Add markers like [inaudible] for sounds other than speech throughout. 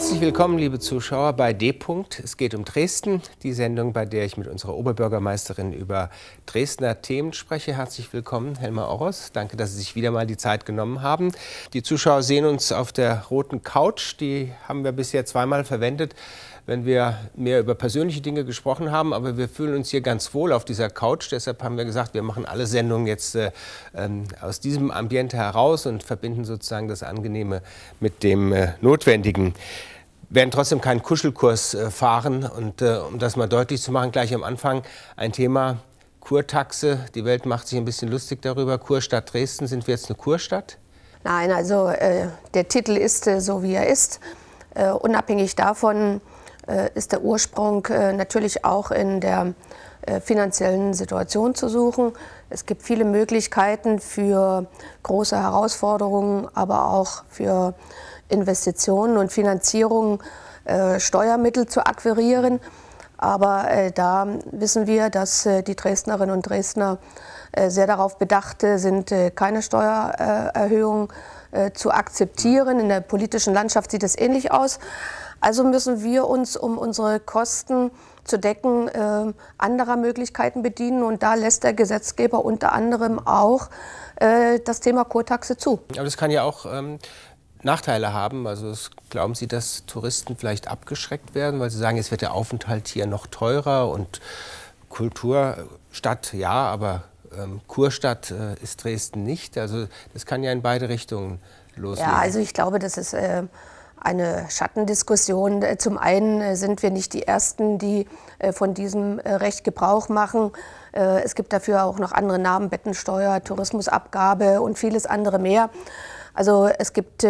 Herzlich willkommen, liebe Zuschauer, bei D. -Punkt. Es geht um Dresden, die Sendung, bei der ich mit unserer Oberbürgermeisterin über Dresdner Themen spreche. Herzlich willkommen, Helma Oros. Danke, dass Sie sich wieder mal die Zeit genommen haben. Die Zuschauer sehen uns auf der roten Couch. Die haben wir bisher zweimal verwendet wenn wir mehr über persönliche Dinge gesprochen haben. Aber wir fühlen uns hier ganz wohl auf dieser Couch. Deshalb haben wir gesagt, wir machen alle Sendungen jetzt äh, ähm, aus diesem Ambiente heraus und verbinden sozusagen das Angenehme mit dem äh, Notwendigen werden trotzdem keinen Kuschelkurs äh, fahren. Und äh, um das mal deutlich zu machen, gleich am Anfang ein Thema Kurtaxe. Die Welt macht sich ein bisschen lustig darüber. Kurstadt Dresden, sind wir jetzt eine Kurstadt? Nein, also äh, der Titel ist äh, so, wie er ist. Äh, unabhängig davon, äh, ist der Ursprung äh, natürlich auch in der äh, finanziellen Situation zu suchen. Es gibt viele Möglichkeiten für große Herausforderungen, aber auch für Investitionen und Finanzierungen Steuermittel zu akquirieren. Aber äh, da wissen wir, dass äh, die Dresdnerinnen und Dresdner äh, sehr darauf bedacht sind, keine Steuererhöhungen Steuererhöhung äh, zu akzeptieren. In der politischen Landschaft sieht es ähnlich aus. Also müssen wir uns, um unsere Kosten zu decken, äh, anderer Möglichkeiten bedienen. Und da lässt der Gesetzgeber unter anderem auch äh, das Thema Kurtaxe zu. Aber das kann ja auch ähm, Nachteile haben. Also glauben Sie, dass Touristen vielleicht abgeschreckt werden, weil sie sagen, es wird der Aufenthalt hier noch teurer und Kulturstadt, ja, aber ähm, Kurstadt äh, ist Dresden nicht. Also das kann ja in beide Richtungen losgehen. Ja, also ich glaube, das ist äh, eine Schattendiskussion. Äh, zum einen äh, sind wir nicht die Ersten, die äh, von diesem äh, Recht Gebrauch machen. es gibt dafür auch noch andere Namen, Bettensteuer, Tourismusabgabe und vieles andere mehr. Also es gibt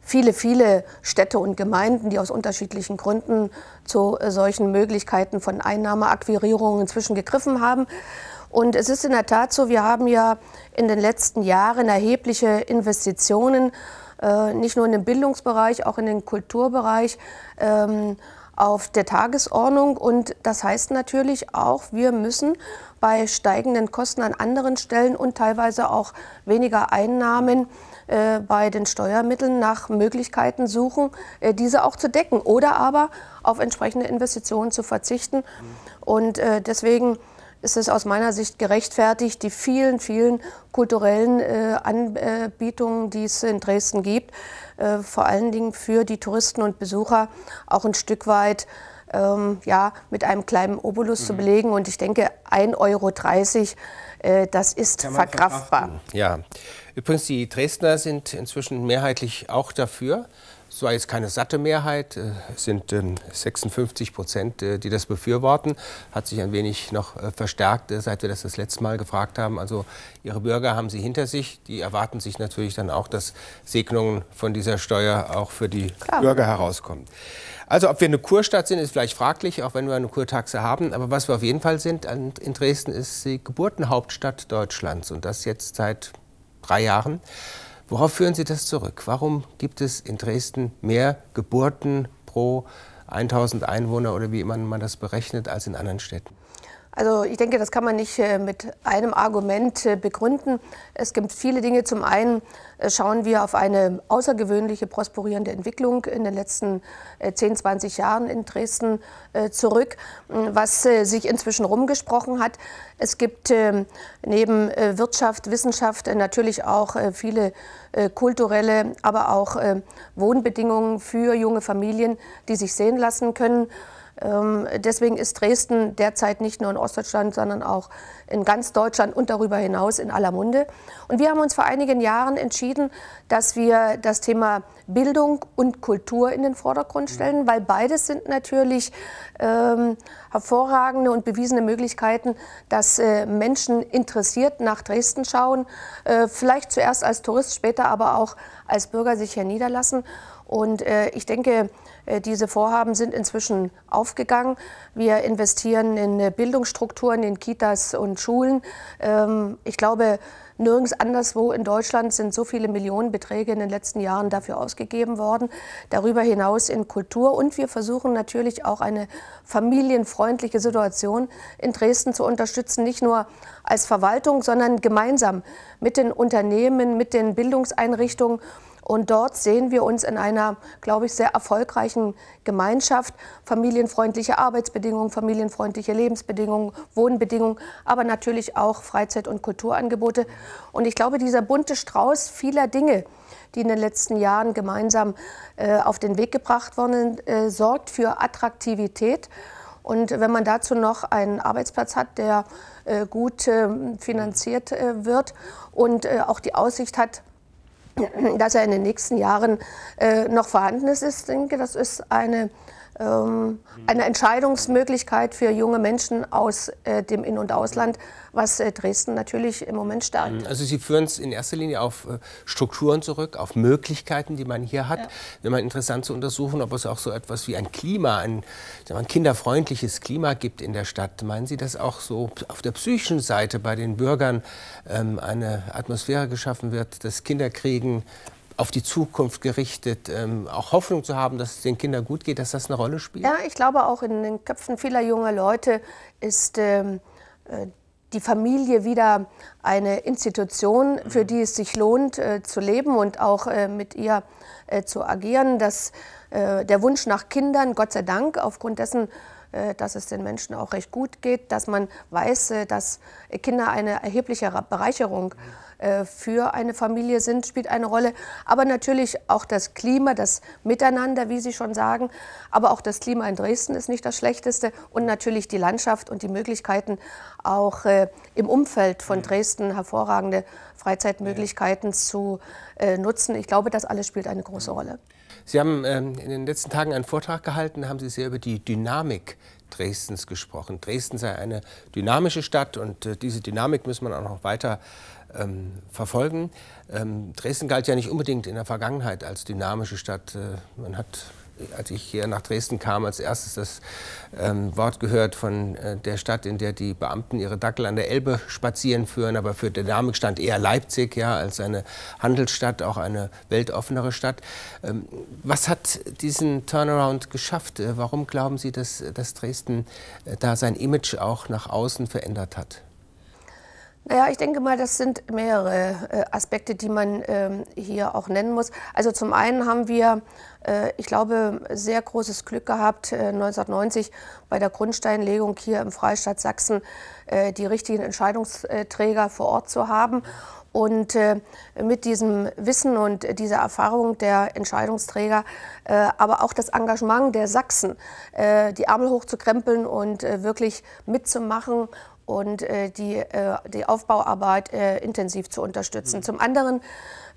viele, viele Städte und Gemeinden, die aus unterschiedlichen Gründen zu solchen Möglichkeiten von Einnahmeakquirierungen inzwischen gegriffen haben. Und es ist in der Tat so, wir haben ja in den letzten Jahren erhebliche Investitionen, äh, nicht nur in den Bildungsbereich, auch in den Kulturbereich, ähm, auf der Tagesordnung. Und das heißt natürlich auch, wir müssen bei steigenden Kosten an anderen Stellen und teilweise auch weniger Einnahmen äh, bei den Steuermitteln nach Möglichkeiten suchen, äh, diese auch zu decken oder aber auf entsprechende Investitionen zu verzichten. Mhm. Und deswegen ist es aus meiner Sicht gerechtfertigt, die vielen, vielen kulturellen äh, Anbietungen, die es in Dresden gibt, äh, vor allen Dingen für die Touristen und Besucher auch ein Stück weit ähm, ja, mit einem kleinen Obolus mhm. zu belegen. Und ich denke, 1,30 Euro, äh, das ist verkraftbar. Ja, übrigens, die Dresdner sind inzwischen mehrheitlich auch dafür. Es war jetzt keine satte Mehrheit, äh, es sind 56 ähm, Prozent, äh, die das befürworten. Hat sich ein wenig noch äh, verstärkt, seit wir das das letzte Mal gefragt haben. Also ihre Bürger haben sie hinter sich. Die erwarten sich natürlich dann auch, dass Segnungen von dieser Steuer auch für die Klar. Bürger herauskommen. Also ob wir eine Kurstadt sind, ist vielleicht fraglich, auch wenn wir eine Kurtaxe haben. Aber was wir auf jeden Fall sind in Dresden, ist die Geburtenhauptstadt Deutschlands. Und das jetzt seit drei Jahren. Worauf führen Sie das zurück? Warum gibt es in Dresden mehr Geburten pro 1000 Einwohner oder wie immer man das berechnet als in anderen Städten? Also ich denke, das kann man nicht äh, mit einem Argument äh, begründen. Es gibt viele Dinge. Zum einen äh, schauen wir auf eine außergewöhnliche prosperierende Entwicklung in den letzten 10, 20 Jahren in Dresden zurück, was sich inzwischen rumgesprochen hat. Es gibt ähm, neben Wirtschaft, Wissenschaft natürlich auch viele kulturelle, aber auch Wohnbedingungen für junge Familien, die sich sehen lassen können. Ähm, deswegen ist Dresden derzeit nicht nur in Ostdeutschland, sondern auch in ganz Deutschland und darüber hinaus in aller Munde. Und wir haben uns vor einigen Jahren entschieden, dass wir das Thema Bildung und Kultur in den Vordergrund mhm. stellen, weil beides sind natürlich ähm, hervorragende und bewiesene Möglichkeiten, dass äh, Menschen interessiert nach Dresden schauen, äh, vielleicht zuerst als Tourist, später aber auch als Bürger sich hier niederlassen. Und äh, ich denke, äh, diese Vorhaben sind inzwischen aufgegangen. Wir investieren in äh, Bildungsstrukturen in Kitas und Schulen. Ähm, ich glaube, nirgends anderswo in Deutschland sind so viele Millionenbeträge in den letzten Jahren dafür ausgegeben worden. Darüber hinaus in Kultur. Und wir versuchen natürlich auch eine familienfreundliche Situation in Dresden zu unterstützen. Nicht nur als Verwaltung, sondern gemeinsam mit den Unternehmen, mit den Bildungseinrichtungen. Und dort sehen wir uns in einer, glaube ich, sehr erfolgreichen Gemeinschaft. Familienfreundliche Arbeitsbedingungen, familienfreundliche Lebensbedingungen, Wohnbedingungen, aber natürlich auch Freizeit- und Kulturangebote. Und ich glaube, dieser bunte Strauß vieler Dinge, die in den letzten Jahren gemeinsam äh, auf den Weg gebracht wurden, äh, sorgt für Attraktivität. Und wenn man dazu noch einen Arbeitsplatz hat, der äh, gut äh, finanziert äh, wird und auch die Aussicht hat, [clears throat] dass er in den nächsten Jahren noch vorhanden ist. Ich denke, das ist eine ähm, eine Entscheidungsmöglichkeit für junge Menschen aus äh, dem In- und Ausland, was äh, Dresden natürlich im Moment stärkt. Mhm. Also Sie führen es in erster Linie auf äh, Strukturen zurück, auf Möglichkeiten, die man hier hat. Ja. Wenn man interessant zu untersuchen, ob es auch so etwas wie ein Klima, ein, wir, ein kinderfreundliches Klima gibt in der Stadt. Meinen Sie, dass auch so auf der psychischen Seite bei den Bürgern ähm, eine Atmosphäre geschaffen wird, dass Kinder kriegen, auf die Zukunft gerichtet, ähm, auch Hoffnung zu haben, dass es den Kindern gut geht, dass das eine Rolle spielt? Ja, ich glaube auch in den Köpfen vieler junger Leute ist ähm, äh, die Familie wieder eine Institution, für mhm. die es sich lohnt äh, zu leben und auch äh, mit ihr äh, zu agieren. Dass äh, der Wunsch nach Kindern, Gott sei Dank, aufgrund dessen dass es den Menschen auch recht gut geht, dass man weiß, dass Kinder eine erhebliche Bereicherung mhm. Äh, für eine Familie sind, spielt eine Rolle. Aber natürlich auch das Klima, das Miteinander, wie Sie schon sagen. Aber auch das Klima in Dresden ist nicht das Schlechteste. Und natürlich die Landschaft und die Möglichkeiten, auch äh, im Umfeld von Dresden hervorragende Freizeitmöglichkeiten ja. zu äh, nutzen. Ich glaube, das alles spielt eine große Rolle. Sie haben ähm, in den letzten Tagen einen Vortrag gehalten, da haben Sie sehr über die Dynamik Dresdens gesprochen. Dresden sei eine dynamische Stadt und diese Dynamik muss man auch noch weiter ähm, verfolgen. Ähm, Dresden galt ja nicht unbedingt in der Vergangenheit als dynamische Stadt. Äh, man hat als ich hier nach Dresden kam, als erstes das ähm, Wort gehört von äh, der Stadt, in der die Beamten ihre Dackel an der Elbe spazieren führen. Aber für Dynamik stand eher Leipzig ja, als eine Handelsstadt, auch eine weltoffenere Stadt. Ähm, was hat diesen Turnaround geschafft? Äh, warum glauben Sie, dass, dass Dresden äh, da sein Image auch nach außen verändert hat? Naja, ich denke mal, das sind mehrere äh, Aspekte, die man ähm, hier auch nennen muss. Also zum einen haben wir, äh, ich glaube, sehr großes Glück gehabt, 1990 äh, bei der Grundsteinlegung hier im Freistaat Sachsen die richtigen Entscheidungsträger vor Ort zu haben. Und äh, mit diesem Wissen und dieser Erfahrung der Entscheidungsträger, äh, aber auch das Engagement der Sachsen, äh, die Ärmel hochzukrempeln und wirklich mitzumachen und äh, die, äh, die Aufbauarbeit äh, intensiv zu unterstützen. Mhm. Zum anderen,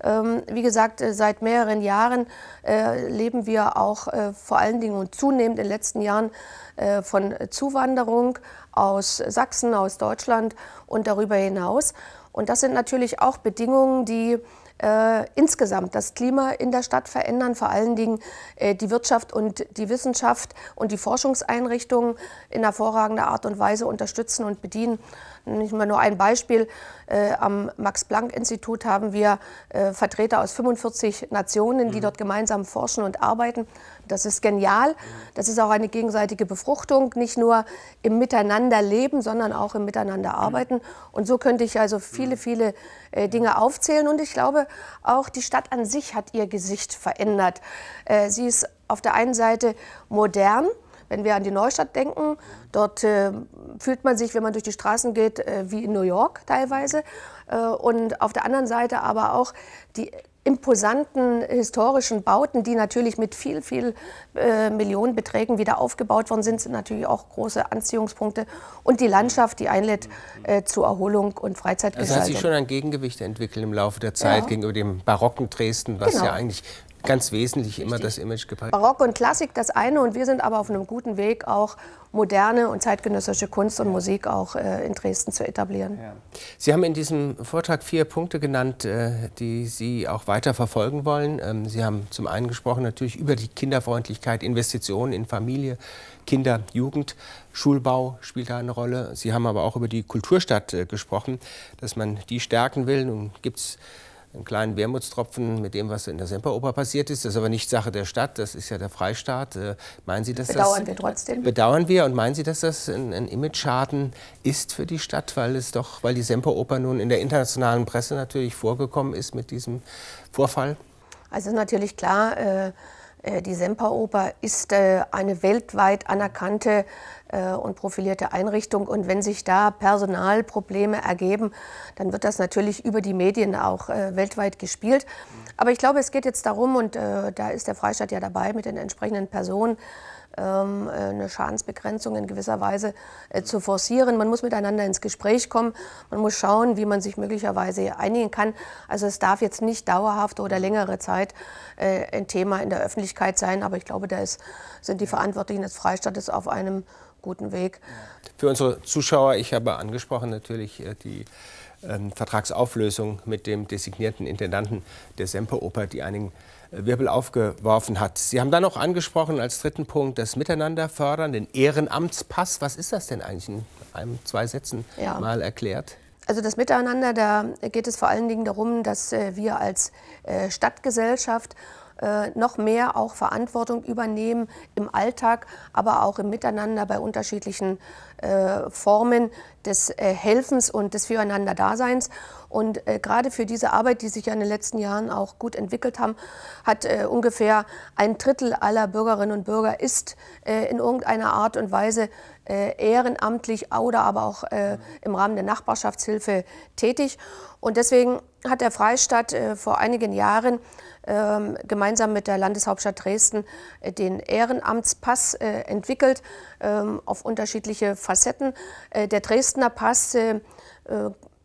ähm, wie gesagt, äh, seit mehreren Jahren äh, leben wir auch äh, vor allen Dingen und zunehmend in den letzten Jahren äh, von Zuwanderung aus Sachsen, aus Deutschland und darüber hinaus. Und das sind natürlich auch Bedingungen, die äh, insgesamt das Klima in der Stadt verändern, vor allen Dingen äh, die Wirtschaft und die Wissenschaft und die Forschungseinrichtungen in hervorragender Art und Weise unterstützen und bedienen nicht mal nur ein Beispiel, äh, am Max-Planck-Institut haben wir äh, Vertreter aus 45 Nationen, die mhm. dort gemeinsam forschen und arbeiten. Das ist genial. Das ist auch eine gegenseitige Befruchtung, nicht nur im Miteinander leben, sondern auch im Miteinander mhm. arbeiten. Und so könnte ich also viele, mhm. viele äh, Dinge aufzählen. Und ich glaube, auch die Stadt an sich hat ihr Gesicht verändert. Sie ist auf der einen Seite modern, wenn wir an die Neustadt denken, dort äh, fühlt man sich, wenn man durch die Straßen geht, äh, wie in New York teilweise. Äh, und auf der anderen Seite aber auch die imposanten historischen Bauten, die natürlich mit viel, viel äh, Millionenbeträgen wieder aufgebaut worden sind, sind natürlich auch große Anziehungspunkte. Und die Landschaft, die einlädt äh, zu Erholung und Freizeitgestaltung. Also hat sich schon ein Gegengewicht entwickelt im Laufe der Zeit ja. gegenüber dem barocken Dresden, was genau. ja eigentlich ganz wesentlich immer das Image gepackt. Barock und Klassik das eine und wir sind aber auf einem guten Weg, auch moderne und zeitgenössische Kunst und Musik auch äh, in Dresden zu etablieren. Ja. Sie haben in diesem Vortrag vier Punkte genannt, äh, die Sie auch weiter verfolgen wollen. Ähm, Sie haben zum einen gesprochen natürlich über die Kinderfreundlichkeit, Investitionen in Familie, Kinder, Jugend. Schulbau spielt da eine Rolle. Sie haben aber auch über die Kulturstadt äh, gesprochen, dass man die stärken will. Nun gibt es einen kleinen Wermutstropfen mit dem, was in der Semperoper passiert ist. Das ist aber nicht Sache der Stadt, das ist ja der Freistaat. Äh, meinen Sie, dass bedauern das... Bedauern wir trotzdem. Bedauern wir und meinen Sie, dass das ein, ein Imageschaden ist für die Stadt, weil es doch, weil die Semperoper nun in der internationalen Presse natürlich vorgekommen ist mit diesem Vorfall? Also natürlich klar, äh, äh die Semperoper ist äh, eine weltweit anerkannte äh, und profilierte Einrichtung. Und wenn sich da Personalprobleme ergeben, dann wird das natürlich über die Medien auch äh, weltweit gespielt. Aber ich glaube, es geht jetzt darum, und äh, da ist der Freistaat ja dabei mit den entsprechenden Personen, ähm, eine Schadensbegrenzung in gewisser Weise äh, zu forcieren. Man muss miteinander ins Gespräch kommen, man muss schauen, wie man sich möglicherweise einigen kann. Also es darf jetzt nicht dauerhaft oder längere Zeit äh, ein Thema in der Öffentlichkeit sein, aber ich glaube, da ist, sind die Verantwortlichen des Freistaates auf einem guten Weg. Für unsere Zuschauer, ich habe angesprochen natürlich äh, die ähm, Vertragsauflösung mit dem designierten Intendanten der Semperoper, die einigen äh, Wirbel aufgeworfen hat. Sie haben dann auch angesprochen als dritten Punkt das Miteinander fördern, den Ehrenamtspass. Was ist das denn eigentlich in einem, zwei Sätzen ja. mal erklärt? Also das Miteinander, da geht es vor allen Dingen darum, dass äh, wir als äh, Stadtgesellschaft äh, noch mehr auch Verantwortung übernehmen im Alltag, aber auch im Miteinander bei unterschiedlichen äh, Formen des äh, Helfens und des Füreinander-Daseins. Und gerade für diese Arbeit, die sich ja in den letzten Jahren auch gut entwickelt haben, hat ungefähr ein Drittel aller Bürgerinnen und Bürger ist in irgendeiner Art und Weise ehrenamtlich oder aber auch im Rahmen der Nachbarschaftshilfe tätig. Und deswegen hat der Freistaat vor einigen Jahren ähm, gemeinsam mit der Landeshauptstadt Dresden äh, den Ehrenamtspass äh, entwickelt ähm, auf unterschiedliche Facetten. Äh, der Dresdner Pass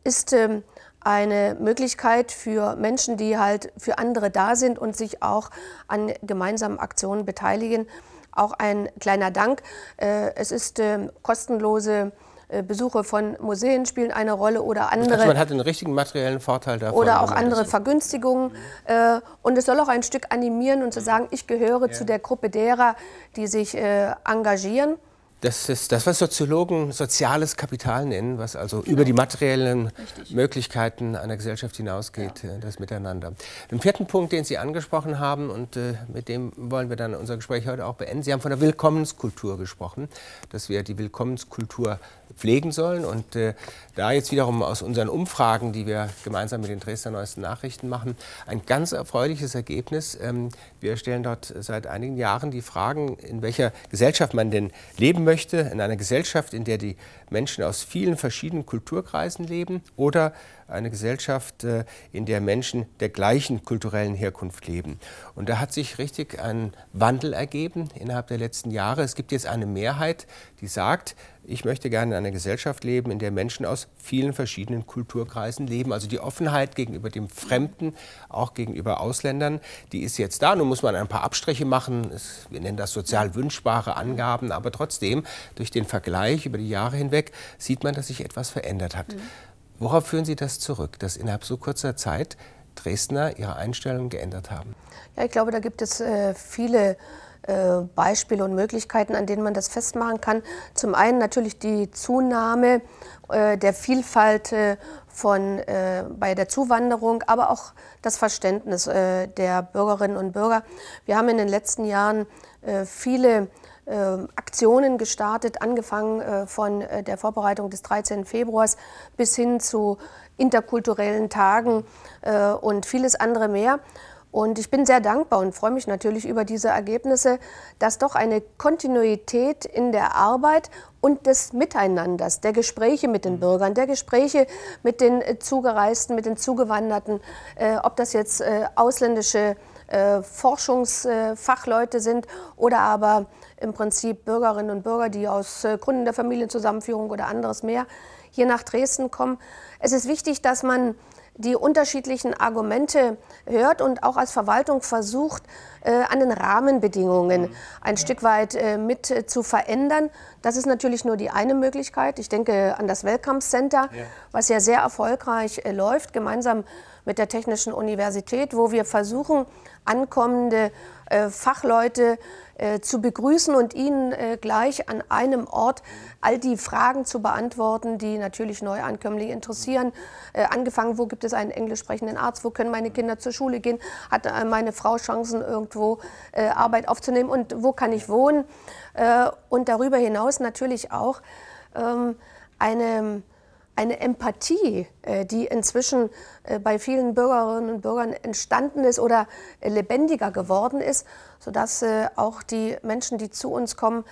ist ähm, eine Möglichkeit für Menschen, die halt für andere da sind und sich auch an gemeinsamen Aktionen beteiligen. Auch ein kleiner Dank. Es ist kostenlose äh, Besuche von Museen spielen eine Rolle oder also andere. Also man hat einen richtigen materiellen Vorteil davon. Oder auch andere Vergünstigungen. Mhm. und es soll auch ein Stück animieren und zu mhm. sagen, ich gehöre ja. zu der Gruppe derer, die sich äh, engagieren. Das ist das, was Soziologen soziales Kapital nennen, was also genau. über die materiellen Richtig. Möglichkeiten einer Gesellschaft hinausgeht, ja. Äh, das Miteinander. Den vierten Punkt, den Sie angesprochen haben und äh, mit dem wollen wir dann unser Gespräch heute auch beenden. Sie haben von der Willkommenskultur gesprochen, dass wir die Willkommenskultur pflegen sollen. Und äh, da jetzt wiederum aus unseren Umfragen, die wir gemeinsam mit den Dresdner Neuesten Nachrichten machen, ein ganz erfreuliches Ergebnis. Ähm, wir stellen dort seit einigen Jahren die Fragen, in welcher Gesellschaft man denn leben möchte möchte, in einer Gesellschaft, in der die Menschen aus vielen verschiedenen Kulturkreisen leben oder eine Gesellschaft, äh, in der Menschen der gleichen kulturellen Herkunft leben. Und da hat sich richtig ein Wandel ergeben innerhalb der letzten Jahre. Es gibt jetzt eine Mehrheit, die sagt, ich möchte gerne in einer Gesellschaft leben, in der Menschen aus vielen verschiedenen Kulturkreisen leben. Also die Offenheit gegenüber dem Fremden, auch gegenüber Ausländern, die ist jetzt da. Nun muss man ein paar Abstriche machen. Wir nennen das sozial wünschbare Angaben. Aber trotzdem, durch den Vergleich über die Jahre hinweg, sieht man, dass sich etwas verändert hat. Mhm. Worauf führen Sie das zurück, dass innerhalb so kurzer Zeit Dresdner ihre Einstellung geändert haben? Ja, ich glaube, da gibt es äh, viele äh, Beispiele und Möglichkeiten, an denen man das festmachen kann. Zum einen natürlich die Zunahme äh, der Vielfalt äh, von, äh, bei der Zuwanderung, aber auch das Verständnis äh, der Bürgerinnen und Bürger. Wir haben in den letzten Jahren viele ähm, Aktionen gestartet, angefangen äh, von äh, der Vorbereitung des 13. Februars bis hin zu interkulturellen Tagen äh, und vieles andere mehr. Und ich bin sehr dankbar und freue mich natürlich über diese Ergebnisse, dass doch eine Kontinuität in der Arbeit und des Miteinanders, der Gespräche mit den mhm. Bürgern, der Gespräche mit den Zugereisten, mit den Zugewanderten, äh, ob das jetzt äh, ausländische äh, Forschungsfachleute sind oder aber im Prinzip Bürgerinnen und Bürger, die aus äh, Gründen der Familienzusammenführung oder anderes mehr hier nach Dresden kommen. Es ist wichtig, dass man die unterschiedlichen Argumente hört und auch als Verwaltung versucht, äh, an den Rahmenbedingungen mhm. ein Stück weit äh, mit äh, zu verändern. Das ist natürlich nur die eine Möglichkeit. Ich denke an das Welcome Center, ja. was ja sehr erfolgreich äh, läuft, gemeinsam mit der Technischen Universität, wo wir versuchen, ankommende äh, Fachleute äh, zu begrüßen und ihnen äh, gleich an einem Ort all die Fragen zu beantworten, die natürlich Neuankömmlinge interessieren. Äh, angefangen, wo gibt es einen englisch sprechenden Arzt, wo können meine Kinder zur Schule gehen, hat äh, meine Frau Chancen, irgendwo äh, Arbeit aufzunehmen und wo kann ich wohnen. und darüber hinaus natürlich auch ähm, eine eine Empathie, äh, die inzwischen äh, bei vielen Bürgerinnen und Bürgern entstanden ist oder äh, lebendiger geworden ist, sodass auch die Menschen, die zu uns kommen,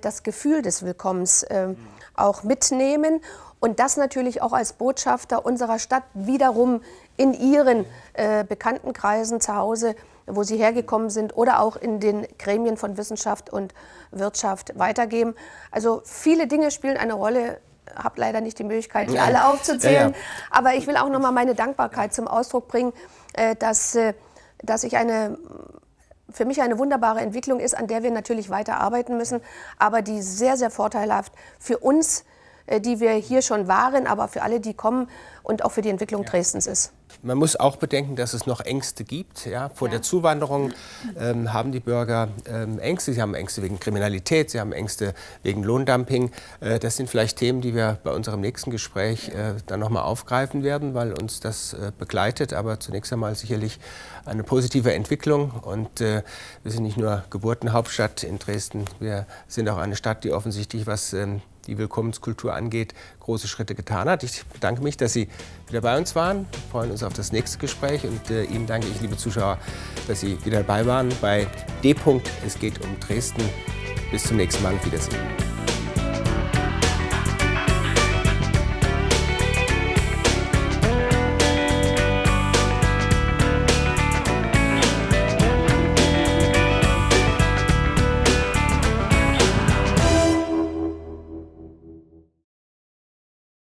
das Gefühl des Willkommens ähm, auch mitnehmen und das natürlich auch als Botschafter unserer Stadt wiederum in ihren Bekanntenkreisen zu Hause wo sie hergekommen sind oder auch in den Gremien von Wissenschaft und Wirtschaft weitergeben. Also viele Dinge spielen eine Rolle habe leider nicht die Möglichkeit, die alle aufzuzählen. Ja, ja. Aber ich will auch nochmal meine Dankbarkeit zum Ausdruck bringen, äh, dass, äh, dass ich eine für mich eine wunderbare Entwicklung ist, an der wir natürlich weiter arbeiten müssen, aber die sehr, sehr vorteilhaft für uns ist äh, die wir hier schon waren, aber für alle, die kommen und auch für die Entwicklung Dresdens ist. Man muss auch bedenken, dass es noch Ängste gibt. Ja? Vor ja. der Zuwanderung ähm, haben die Bürger ähm, Ängste. Sie haben Ängste wegen Kriminalität, sie haben Ängste wegen Lohndumping. Äh, das sind vielleicht Themen, die wir bei unserem nächsten Gespräch äh, dann nochmal aufgreifen werden, weil uns das äh, begleitet. Aber zunächst einmal sicherlich eine positive Entwicklung. Und äh, wir sind nicht nur Geburtenhauptstadt in Dresden, wir sind auch eine Stadt, die offensichtlich was ähm, die Willkommenskultur angeht, große Schritte getan hat. Ich bedanke mich, dass Sie wieder bei uns waren. Wir freuen uns auf das nächste Gespräch und äh, Ihnen danke ich, liebe Zuschauer, dass Sie wieder dabei waren bei D. Es geht um Dresden. Bis zum nächsten Mal Wiedersehen.